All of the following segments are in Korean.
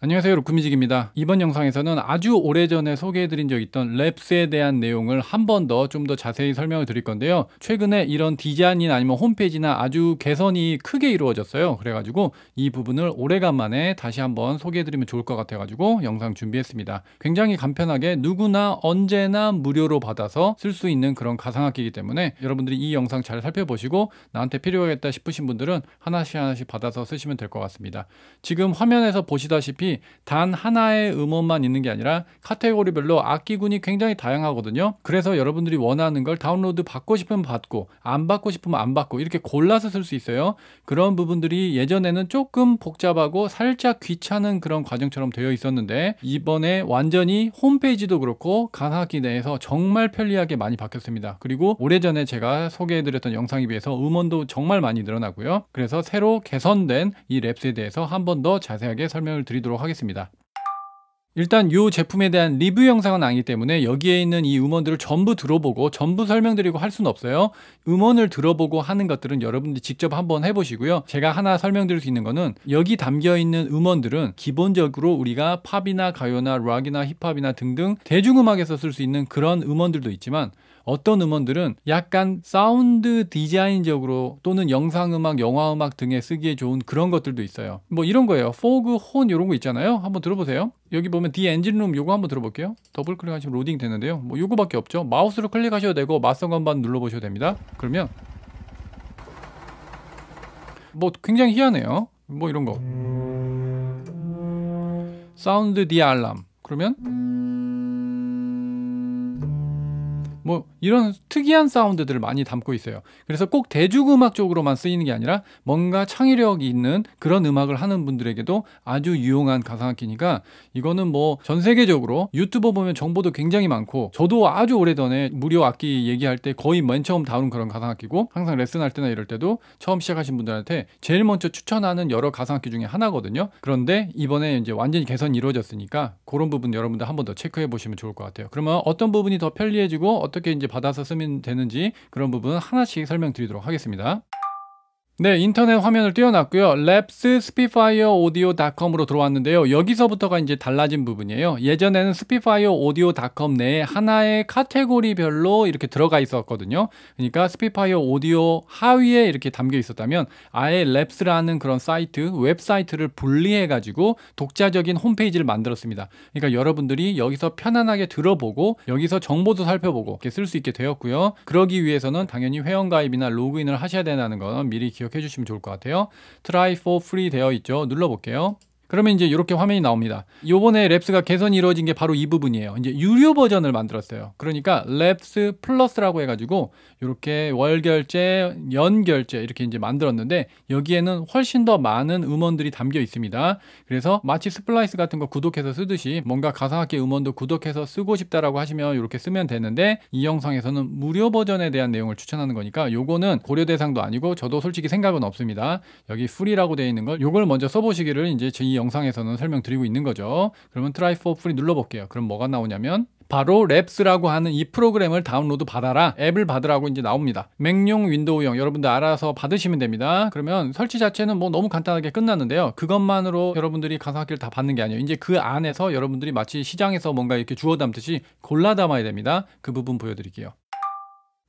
안녕하세요 루크미직입니다 이번 영상에서는 아주 오래전에 소개해드린 적 있던 랩스에 대한 내용을 한 번 더 좀더 더 자세히 설명을 드릴 건데요 최근에 이런 디자인이나 아니면 홈페이지나 아주 개선이 크게 이루어졌어요 그래가지고 이 부분을 오래간만에 다시 한번 소개해드리면 좋을 것 같아가지고 영상 준비했습니다 굉장히 간편하게 누구나 언제나 무료로 받아서 쓸 수 있는 그런 가상악기이기 때문에 여러분들이 이 영상 잘 살펴보시고 나한테 필요하겠다 싶으신 분들은 하나씩 하나씩 받아서 쓰시면 될 것 같습니다 지금 화면에서 보시다시피 음원이단 하나의 음원만 있는 게 아니라 카테고리별로 악기군이 굉장히 다양하거든요. 그래서 여러분들이 원하는 걸 다운로드 받고 싶으면 받고 안 받고 싶으면 안 받고 이렇게 골라서 쓸 수 있어요. 그런 부분들이 예전에는 조금 복잡하고 살짝 귀찮은 그런 과정처럼 되어 있었는데 이번에 완전히 홈페이지도 그렇고 가사학기 내에서 정말 편리하게 많이 바뀌었습니다. 그리고 오래전에 제가 소개해드렸던 영상에 비해서 음원도 정말 많이 늘어나고요. 그래서 새로 개선된 이 랩스에 대해서 한 번 더 자세하게 설명을 드리도록 보도록 하겠습니다. 일단 이 제품에 대한 리뷰 영상은 아니기 때문에 여기에 있는 이 음원들을 전부 들어보고 전부 설명드리고 할 수는 없어요. 음원을 들어보고 하는 것들은 여러분들이 직접 한번 해보시고요. 제가 하나 설명드릴 수 있는 거는 여기 담겨있는 음원들은 기본적으로 우리가 팝이나 가요나 락이나 힙합이나 등등 대중음악에서 쓸 수 있는 그런 음원들도 있지만 어떤 음원들은 약간 사운드 디자인적으로 또는 영상음악, 영화음악 등에 쓰기에 좋은 그런 것들도 있어요. 뭐 이런 거예요. 포그, 혼 이런 거 있잖아요. 한번 들어보세요. 여기 보면 디 엔진룸 요거 한번 들어볼게요. 더블 클릭하시면 로딩 되는데요. 뭐 요거밖에 없죠. 마우스로 클릭하셔도 되고 맞선 건반 눌러보셔도 됩니다. 그러면 뭐 굉장히 희한해요. 뭐 이런 거. 사운드 디 알람. 그러면 뭐 이런 특이한 사운드들을 많이 담고 있어요. 그래서 꼭 대중음악 쪽으로만 쓰이는 게 아니라 뭔가 창의력이 있는 그런 음악을 하는 분들에게도 아주 유용한 가상악기니까 이거는 뭐 전 세계적으로 유튜버 보면 정보도 굉장히 많고 저도 아주 오래전에 무료 악기 얘기할 때 거의 맨 처음 다룬 그런 가상악기고 항상 레슨할 때나 이럴 때도 처음 시작하신 분들한테 제일 먼저 추천하는 여러 가상악기 중에 하나거든요. 그런데 이번에 이제 완전히 개선이 이루어졌으니까 그런 부분 여러분들 한 번 더 체크해 보시면 좋을 것 같아요. 그러면 어떤 부분이 더 편리해지고 어떻게 이제 받아서 쓰면 되는지 그런 부분 하나씩 설명드리도록 하겠습니다. 네, 인터넷 화면을 띄워놨고요. 랩스 스피파이어 오디오닷컴으로 들어왔는데요. 여기서부터가 이제 달라진 부분이에요. 예전에는 스피파이어 오디오닷컴 내에 하나의 카테고리별로 이렇게 들어가 있었거든요. 그러니까 스피파이어 오디오 하위에 이렇게 담겨 있었다면 아예 랩스라는 그런 사이트, 웹사이트를 분리해가지고 독자적인 홈페이지를 만들었습니다. 그러니까 여러분들이 여기서 편안하게 들어보고 여기서 정보도 살펴보고 이렇게 쓸 수 있게 되었고요. 그러기 위해서는 당연히 회원가입이나 로그인을 하셔야 된다는 건 미리 기억 기억해 주시면 좋을 것 같아요. try for free 되어 있죠. 눌러볼게요. 그러면 이제 이렇게 화면이 나옵니다. 요번에 랩스가 개선이 이루어진 게 바로 이 부분이에요. 이제 유료 버전을 만들었어요. 그러니까 랩스 플러스라고 해가지고 이렇게 월 결제, 연 결제 이렇게 이제 만들었는데 여기에는 훨씬 더 많은 음원들이 담겨 있습니다. 그래서 마치 스플라이스 같은 거 구독해서 쓰듯이 뭔가 가상악기 음원도 구독해서 쓰고 싶다라고 하시면 이렇게 쓰면 되는데 이 영상에서는 무료 버전에 대한 내용을 추천하는 거니까 요거는 고려 대상도 아니고 저도 솔직히 생각은 없습니다. 여기 프리라고 되어 있는 걸 요걸 먼저 써보시기를 이제 제 영상에서는 설명드리고 있는 거죠. 그러면 트라이 포 프리 눌러볼게요. 그럼 뭐가 나오냐면 바로 랩스라고 하는 이 프로그램을 다운로드 받아라 앱을 받으라고 이제 나옵니다 맥용 윈도우용 여러분들 알아서 받으시면 됩니다 그러면 설치 자체는 뭐 너무 간단하게 끝났는데요 그것만으로 여러분들이 가상학기를 다 받는 게 아니에요 이제 그 안에서 여러분들이 마치 시장에서 뭔가 이렇게 주워 담듯이 골라 담아야 됩니다 그 부분 보여드릴게요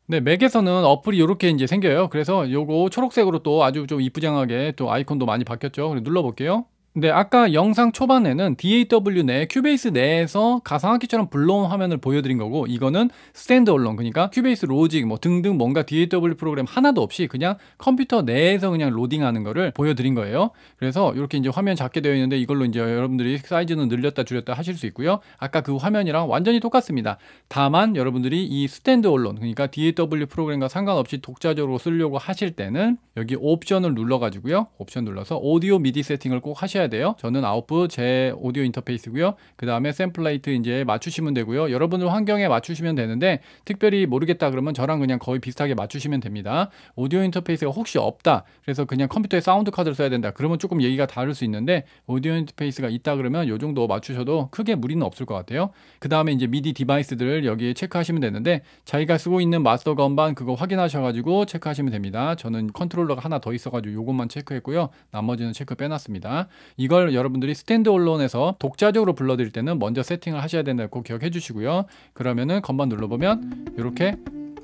네, 맥에서는 어플이 이렇게 이제 생겨요. 그래서 요거 초록색으로 또 아주 좀 이쁘장하게 또 아이콘도 많이 바뀌었죠. 눌러볼게요. 네, 아까 영상 초반에는 DAW 내, 큐베이스 내에서 가상악기처럼 불러온 화면을 보여드린 거고 이거는 스탠드얼론, 그러니까 큐베이스 로직 뭐 등등 뭔가 DAW 프로그램 하나도 없이 그냥 컴퓨터 내에서 그냥 로딩하는 거를 보여드린 거예요. 그래서 이렇게 이제 화면 작게 되어 있는데 이걸로 이제 여러분들이 사이즈는 늘렸다 줄였다 하실 수 있고요. 아까 그 화면이랑 완전히 똑같습니다. 다만 여러분들이 이 스탠드얼론, 그러니까 DAW 프로그램과 상관없이 독자적으로 쓰려고 하실 때는 여기 옵션을 눌러가지고요. 옵션 눌러서 오디오 미디 세팅을 꼭 하셔야 돼요. 저는 아웃풋 제 오디오 인터페이스고요. 그 다음에 샘플레이트 이제 맞추시면 되고요. 여러분들 환경에 맞추시면 되는데 특별히 모르겠다 그러면 저랑 그냥 거의 비슷하게 맞추시면 됩니다. 오디오 인터페이스가 혹시 없다. 그래서 그냥 컴퓨터에 사운드 카드를 써야 된다. 그러면 조금 얘기가 다를 수 있는데 오디오 인터페이스가 있다 그러면 이 정도 맞추셔도 크게 무리는 없을 것 같아요. 그 다음에 이제 미디 디바이스들을 여기에 체크하시면 되는데 자기가 쓰고 있는 마스터 건반 그거 확인하셔가지고 체크하시면 됩니다. 저는 컨트롤러가 하나 더 있어가지고 이것만 체크했고요. 나머지는 체크 빼놨습니다. 이걸 여러분들이 스탠드얼론에서 독자적으로 불러드릴 때는 먼저 세팅을 하셔야 된다고 기억해 주시고요. 그러면은 건반 눌러보면 이렇게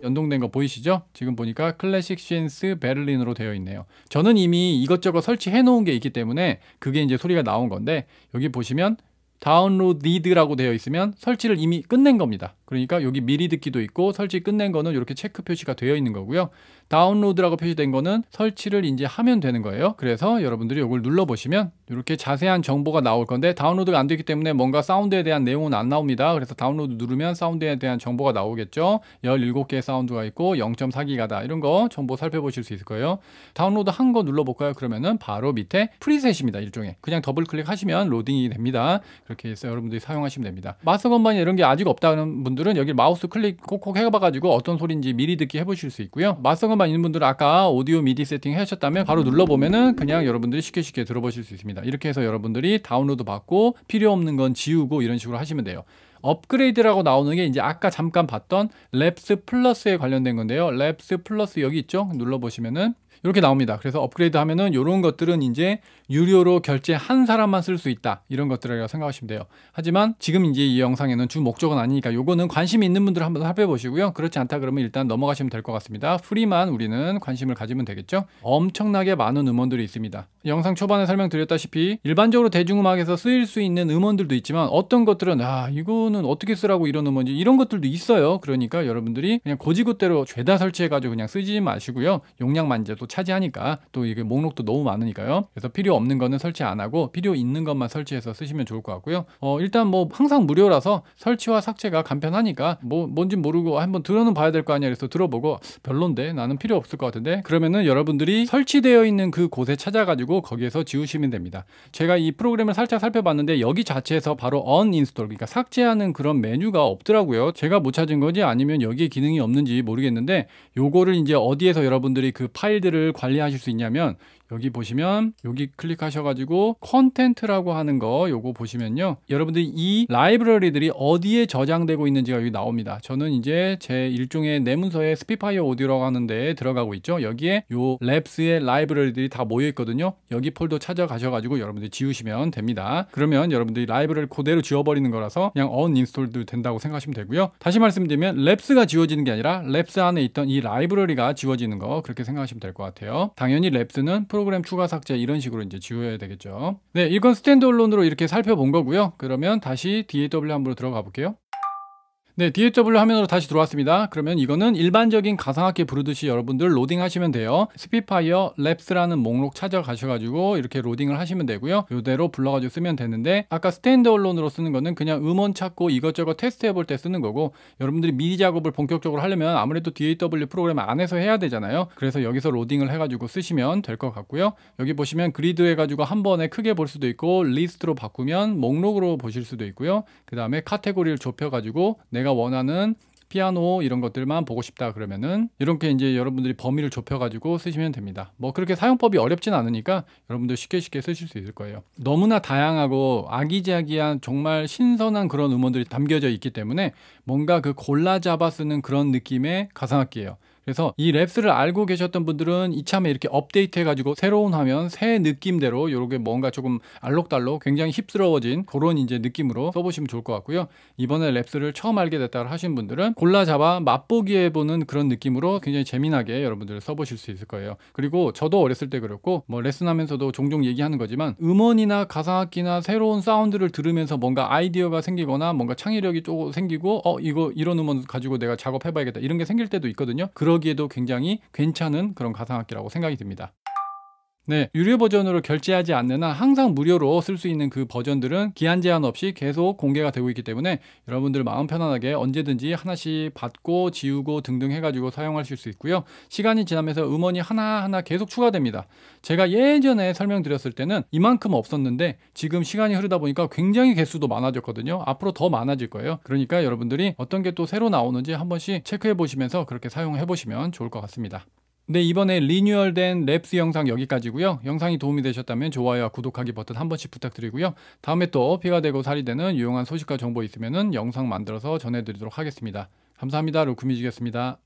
연동된 거 보이시죠? 지금 보니까 클래식 신스 베를린으로 되어 있네요. 저는 이미 이것저것 설치해 놓은 게 있기 때문에 그게 이제 소리가 나온 건데 여기 보시면 다운로드드라고 리 되어 있으면 설치를 이미 끝낸 겁니다. 그러니까 여기 미리 듣기도 있고 설치 끝낸 거는 이렇게 체크 표시가 되어 있는 거고요. 다운로드라고 표시된 거는 설치를 이제 하면 되는 거예요. 그래서 여러분들이 이걸 눌러보시면 이렇게 자세한 정보가 나올 건데 다운로드가 안 되기 때문에 뭔가 사운드에 대한 내용은 안 나옵니다. 그래서 다운로드 누르면 사운드에 대한 정보가 나오겠죠. 17개의 사운드가 있고 0.4기가다 이런 거 정보 살펴보실 수 있을 거예요. 다운로드 한 거 눌러볼까요? 그러면은 바로 밑에 프리셋입니다. 일종의 그냥 더블 클릭하시면 로딩이 됩니다. 그렇게 해서 여러분들이 사용하시면 됩니다. 마스터 건반이 이런 게 아직 없다는 분 분들은 여기 마우스 클릭 콕콕 해봐가지고 어떤 소리인지 미리 듣기 해보실 수 있고요. 마성음만 있는 분들은 아까 오디오 미디 세팅 하셨다면 바로 눌러보면은 그냥 여러분들이 쉽게 쉽게 들어보실 수 있습니다. 이렇게 해서 여러분들이 다운로드 받고 필요 없는 건 지우고 이런 식으로 하시면 돼요. 업그레이드라고 나오는 게 이제 아까 잠깐 봤던 랩스 플러스에 관련된 건데요. 랩스 플러스 여기 있죠? 눌러보시면은 이렇게 나옵니다. 그래서 업그레이드 하면은 이런 것들은 이제 유료로 결제한 사람만 쓸 수 있다. 이런 것들이라고 생각하시면 돼요. 하지만 지금 이제 이 영상에는 주 목적은 아니니까 요거는 관심이 있는 분들 한번 살펴보시고요. 그렇지 않다 그러면 일단 넘어가시면 될 것 같습니다. 프리만 우리는 관심을 가지면 되겠죠. 엄청나게 많은 음원들이 있습니다. 영상 초반에 설명드렸다시피 일반적으로 대중음악에서 쓰일 수 있는 음원들도 있지만 어떤 것들은 아 이거는 어떻게 쓰라고 이런 음원지 이런 것들도 있어요 그러니까 여러분들이 그냥 고지고대로 죄다 설치해가지고 그냥 쓰지 마시고요 용량만 제도 차지하니까 또 이게 목록도 너무 많으니까요 그래서 필요 없는 거는 설치 안 하고 필요 있는 것만 설치해서 쓰시면 좋을 것 같고요 어 일단 뭐 항상 무료라서 설치와 삭제가 간편하니까 뭐 뭔지 모르고 한번 들어는 봐야 될 거 아니야 그래서 들어보고 별론데 나는 필요 없을 것 같은데 그러면은 여러분들이 설치되어 있는 그 곳에 찾아가지고 가지고 거기에서 지우시면 됩니다. 제가 이 프로그램을 살짝 살펴봤는데 여기 자체에서 바로 언인스톨 그러니까 삭제하는 그런 메뉴가 없더라고요. 제가 못 찾은 거지 아니면 여기에 기능이 없는지 모르겠는데 요거를 이제 어디에서 여러분들이 그 파일들을 관리하실 수 있냐면 여기 보시면 여기 클릭하셔가지고 컨텐트라고 하는 거 요거 보시면요. 여러분들이 이 라이브러리들이 어디에 저장되고 있는지가 여기 나옵니다. 저는 이제 제 일종의 내문서에 스피파이어 오디오라고 하는데 들어가고 있죠. 여기에 요 랩스의 라이브러리들이 다 모여 있거든요. 여기 폴더 찾아가셔가지고 여러분들이 지우시면 됩니다. 그러면 여러분들이 라이브를 그대로 지워버리는 거라서 그냥 언인스톨도 된다고 생각하시면 되고요. 다시 말씀드리면 랩스가 지워지는 게 아니라 랩스 안에 있던 이 라이브러리가 지워지는 거 그렇게 생각하시면 될 것 같아요. 당연히 랩스는 프로 프로그램 추가 삭제 이런 식으로 이제 지워야 되겠죠. 네, 이건 스탠드얼론으로 이렇게 살펴본 거고요. 그러면 다시 DAW 함부로 들어가 볼게요. 네, DAW 화면으로 다시 들어왔습니다. 그러면 이거는 일반적인 가상악기 부르듯이 여러분들 로딩하시면 돼요. 스피파이어 랩스라는 목록 찾아가셔가지고 이렇게 로딩을 하시면 되고요. 이대로 불러가지고 쓰면 되는데 아까 스탠드얼론으로 쓰는 거는 그냥 음원 찾고 이것저것 테스트해볼 때 쓰는 거고 여러분들이 미디 작업을 본격적으로 하려면 아무래도 DAW 프로그램 안에서 해야 되잖아요. 그래서 여기서 로딩을 해가지고 쓰시면 될 것 같고요. 여기 보시면 그리드 해가지고 한 번에 크게 볼 수도 있고 리스트로 바꾸면 목록으로 보실 수도 있고요. 그 다음에 카테고리를 좁혀가지고 내가 내가 원하는 피아노 이런 것들만 보고 싶다 그러면은 이렇게 이제 여러분들이 범위를 좁혀가지고 쓰시면 됩니다. 뭐 그렇게 사용법이 어렵진 않으니까 여러분들 쉽게 쉽게 쓰실 수 있을 거예요. 너무나 다양하고 아기자기한 정말 신선한 그런 음원들이 담겨져 있기 때문에 뭔가 그 골라 잡아 쓰는 그런 느낌의 가상악기예요. 그래서 이 랩스를 알고 계셨던 분들은 이참에 이렇게 업데이트해가지고 새로운 화면, 새 느낌대로 요렇게 뭔가 조금 알록달록 굉장히 힙스러워진 그런 이제 느낌으로 써보시면 좋을 것 같고요. 이번에 랩스를 처음 알게 됐다 하신 분들은 골라 잡아 맛보기 해보는 그런 느낌으로 굉장히 재미나게 여러분들 써보실 수 있을 거예요. 그리고 저도 어렸을 때 그랬고 뭐 레슨하면서도 종종 얘기하는 거지만 음원이나 가상악기나 새로운 사운드를 들으면서 뭔가 아이디어가 생기거나 뭔가 창의력이 조금 생기고 어 이거 이런 음원 가지고 내가 작업해봐야겠다 이런 게 생길 때도 있거든요. 그런 그러기에도 굉장히 괜찮은 그런 가상악기라고 생각이 듭니다. 네, 유료 버전으로 결제하지 않는 한 항상 무료로 쓸 수 있는 그 버전들은 기한 제한 없이 계속 공개가 되고 있기 때문에 여러분들 마음 편안하게 언제든지 하나씩 받고 지우고 등등 해가지고 사용하실 수 있고요. 시간이 지나면서 음원이 하나하나 계속 추가됩니다. 제가 예전에 설명드렸을 때는 이만큼 없었는데 지금 시간이 흐르다 보니까 굉장히 개수도 많아졌거든요. 앞으로 더 많아질 거예요. 그러니까 여러분들이 어떤 게 또 새로 나오는지 한 번씩 체크해 보시면서 그렇게 사용해 보시면 좋을 것 같습니다. 네, 이번에 리뉴얼된 랩스 영상 여기까지고요. 영상이 도움이 되셨다면 좋아요와 구독하기 버튼 한 번씩 부탁드리고요. 다음에 또 피가 되고 살이 되는 유용한 소식과 정보 있으면 영상 만들어서 전해드리도록 하겠습니다. 감사합니다. 루크뮤직이었습니다.